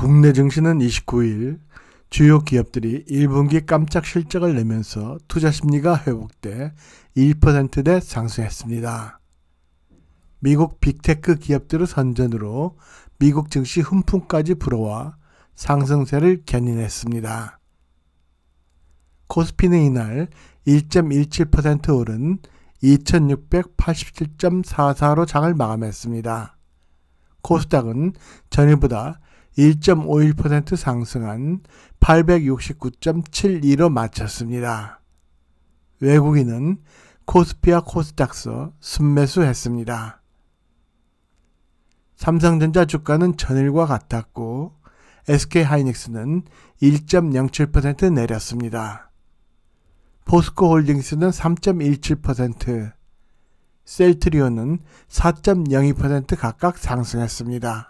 국내 증시는 29일 주요 기업들이 1분기 깜짝 실적을 내면서 투자 심리가 회복돼 1%대 상승했습니다. 미국 빅테크 기업들을 선전으로 미국 증시 훈풍까지 불어와 상승세를 견인했습니다. 코스피는 이날 1.17% 오른 2687.44로 장을 마감했습니다. 코스닥은 전일보다 1.51% 상승한 8 6 9 7 2로 마쳤습니다. 외국인은 코스피와 코스닥서 순매수했습니다. 삼성전자 주가는 전일과 같았고 SK하이닉스는 1.07% 내렸습니다. 포스코홀딩스는 3.17%, 셀트리온은 4.02% 각각 상승했습니다.